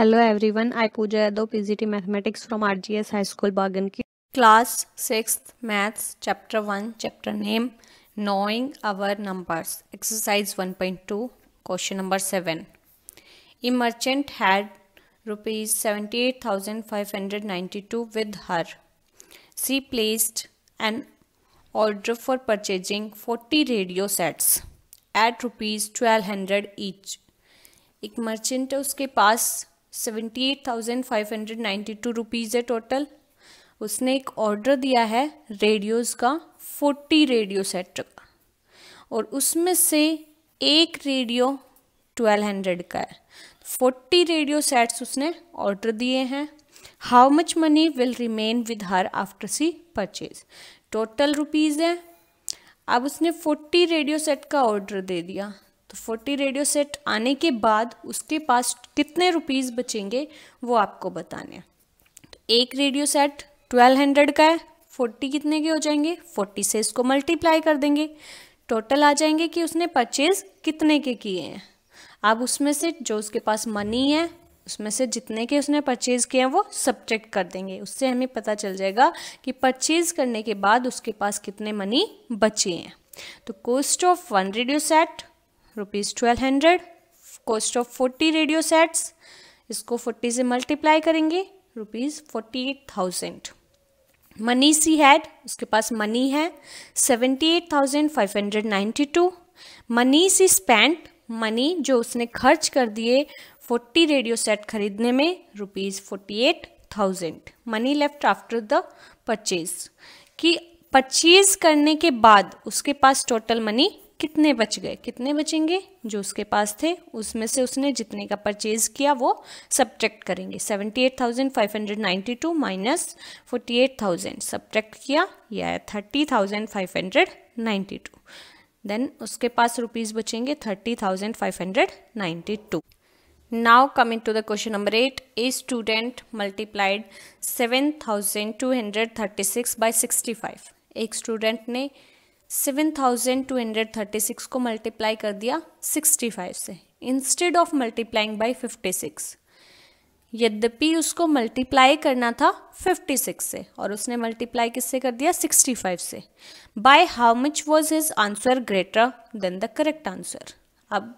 hello everyone I Pooja Yadav PGT mathematics from RGS high school Bagan की class six maths chapter one chapter name knowing our numbers exercise 1.2 question number seven a merchant had rupees seventy eight thousand five hundred ninety two with her she placed an order for purchasing forty radio sets at rupees twelve hundred each एक merchant उसके पास seventy eight thousand five hundred ninety two rupees है total उसने एक order दिया है radios का forty radio set का और उसमें से एक रेडियो ट्वेल्व हंड्रेड का है फोर्टी रेडियो सेट्स उसने ऑर्डर दिए हैं how much money will remain with her after she purchase total rupees है अब उसने फोर्टी रेडियो सेट का ऑर्डर दे दिया तो 40 रेडियो सेट आने के बाद उसके पास कितने रुपीज़ बचेंगे वो आपको बताने हैं तो एक रेडियो सेट 1200 का है 40 कितने के हो जाएंगे 40 से इसको मल्टीप्लाई कर देंगे टोटल आ जाएंगे कि उसने परचेज़ कितने के किए हैं अब उसमें से जो उसके पास मनी है उसमें से जितने के उसने परचेज़ किए हैं वो सब्ट्रैक्ट कर देंगे उससे हमें पता चल जाएगा कि परचेज़ करने के बाद उसके पास कितने मनी बचे हैं तो cost of one radio set rupees twelve hundred cost of forty radio sets इसको फोर्टी से मल्टीप्लाई करेंगे rupees forty eight thousand money she had उसके पास मनी है seventy eight thousand five hundred ninety two money she spent money जो उसने खर्च कर दिए फोर्टी रेडियो सेट खरीदने में rupees forty eight thousand money left after the purchase कि परचेज करने के बाद उसके पास टोटल मनी कितने बच गए कितने बचेंगे जो उसके पास थे उसमें से उसने जितने का परचेज किया वो सब्ट्रैक्ट करेंगे seventy eight thousand five hundred ninety two minus forty eight thousand subtract किया या thirty thousand five hundred ninety two then उसके पास रुपीज़ बचेंगे thirty thousand five hundred ninety two now coming to the question number eight a student multiplied seven thousand two hundred thirty six by sixty five एक student ने 7,236 को multiply कर दिया 65 से instead of multiplying by 56 यद्यपि उसको multiply करना था 56 से और उसने मल्टीप्लाई किससे कर दिया 65 से by how much was his answer greater than the correct answer अब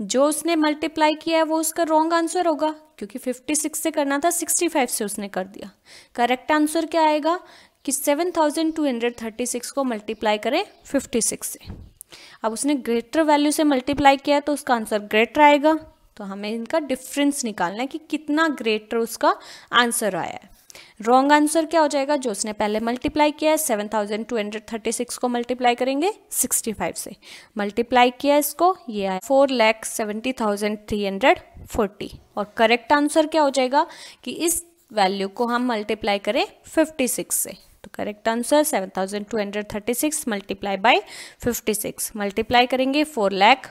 जो उसने मल्टीप्लाई किया है वो उसका रॉन्ग आंसर होगा क्योंकि 56 से करना था 65 से उसने कर दिया करेक्ट आंसर क्या आएगा कि 7236 को मल्टीप्लाई करें 56 से अब उसने ग्रेटर वैल्यू से मल्टीप्लाई किया तो उसका आंसर ग्रेटर आएगा तो हमें इनका डिफरेंस निकालना है कि कितना ग्रेटर उसका आंसर आया है रॉन्ग आंसर क्या हो जाएगा जो उसने पहले मल्टीप्लाई किया है seven thousand two hundred thirty six को मल्टीप्लाई करेंगे सिक्सटी फाइव से मल्टीप्लाई किया इसको ये आया four lakh seventy thousand three hundred forty और करेक्ट आंसर क्या हो जाएगा कि इस वैल्यू को हम मल्टीप्लाई करें फिफ्टी सिक्स से तो correct answer seven thousand two hundred thirty six multiply by fifty six multiply करेंगे four lakh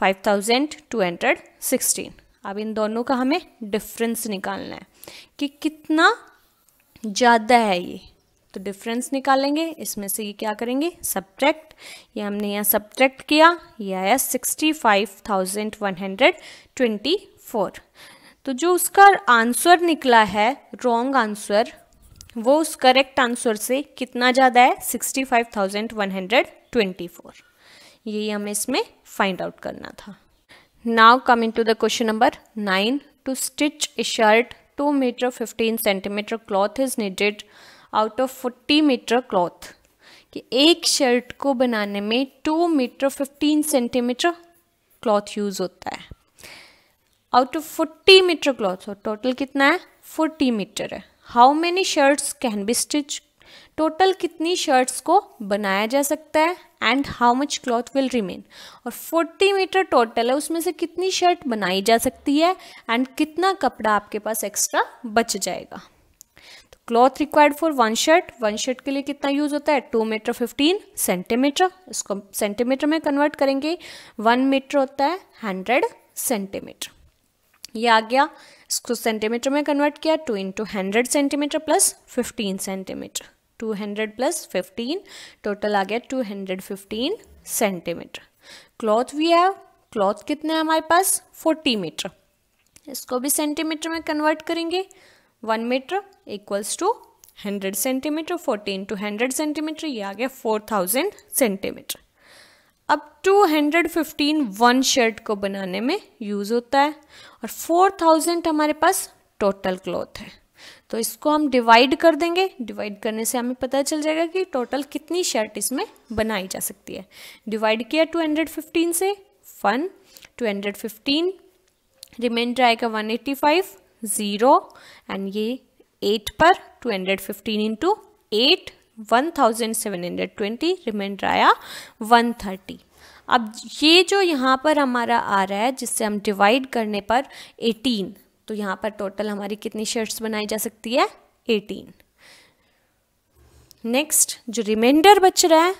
five thousand two hundred sixteen अब इन दोनों का हमें डिफरेंस निकालना है कि कितना ज़्यादा है ये तो डिफरेंस निकालेंगे इसमें से ये क्या करेंगे सब्ट्रैक्ट ये हमने यहाँ सब्ट्रैक्ट किया ये आया sixty five thousand one hundred twenty four तो जो उसका आंसर निकला है रॉन्ग आंसर वो उस करेक्ट आंसर से कितना ज़्यादा है sixty five thousand one hundred twenty four यही हमें इसमें फाइंड आउट करना था now coming to the question number nine to stitch a shirt two metre fifteen centimetre cloth is needed out of forty metre cloth कि एक shirt को बनाने में two metre fifteen centimetre cloth use होता है out of forty metre cloth हो total कितना है फोर्टी मीटर है how many shirts can be stitch total कितनी शर्ट्स को बनाया जा सकता है and how much cloth will remain और 40 मीटर टोटल है उसमें से कितनी शर्ट बनाई जा सकती है एंड कितना कपड़ा आपके पास एक्स्ट्रा बच जाएगा तो cloth required for one shirt one shirt के लिए कितना यूज होता है टू मीटर फिफ्टीन सेंटीमीटर इसको सेंटीमीटर में कन्वर्ट करेंगे वन मीटर होता है हंड्रेड सेंटीमीटर ये आ गया इसको सेंटीमीटर में कन्वर्ट किया two into hundred centimetre plus fifteen centimetre two hundred plus fifteen total आ गया two hundred fifteen centimetre cloth भी है क्लॉथ कितने हैं हमारे पास फोर्टी मीटर इसको भी सेंटीमीटर में कन्वर्ट करेंगे one metre equals two hundred centimetre fourteen two hundred centimetre ये आ गया फोर थाउजेंड सेंटीमीटर अब 215 वन शर्ट को बनाने में यूज़ होता है और 4000 हमारे पास टोटल क्लॉथ है तो इसको हम डिवाइड कर देंगे डिवाइड करने से हमें पता चल जाएगा कि टोटल कितनी शर्ट इसमें बनाई जा सकती है डिवाइड किया 215 से वन 215 रिमाइंडर आएगा 185 ज़ीरो एंड ये 8 पर 215 hundred fifteen into eight 1720 reminder आया 130 अब ये जो यहाँ पर हमारा आ रहा है जिससे हम डिवाइड करने पर 18 तो यहाँ पर टोटल हमारी कितनी शर्ट्स बनाई जा सकती है 18 नेक्स्ट जो रिमाइंडर बच रहा है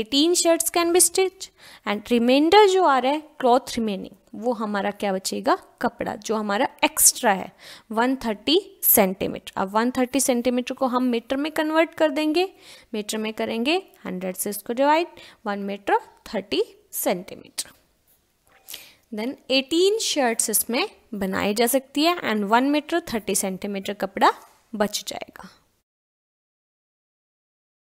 eighteen shirts can be stitch and reminder जो आ रहा है क्लॉथ रिमेनिंग वो हमारा क्या बचेगा कपड़ा जो हमारा एक्स्ट्रा है 130 सेंटीमीटर अब 130 सेंटीमीटर को हम मीटर में कन्वर्ट कर देंगे मीटर में करेंगे 100 से इसको divide 1 metre 30 centimetre then 18 shirts इसमें बनाई जा सकती है एंड 1 मीटर 30 सेंटीमीटर कपड़ा बच जाएगा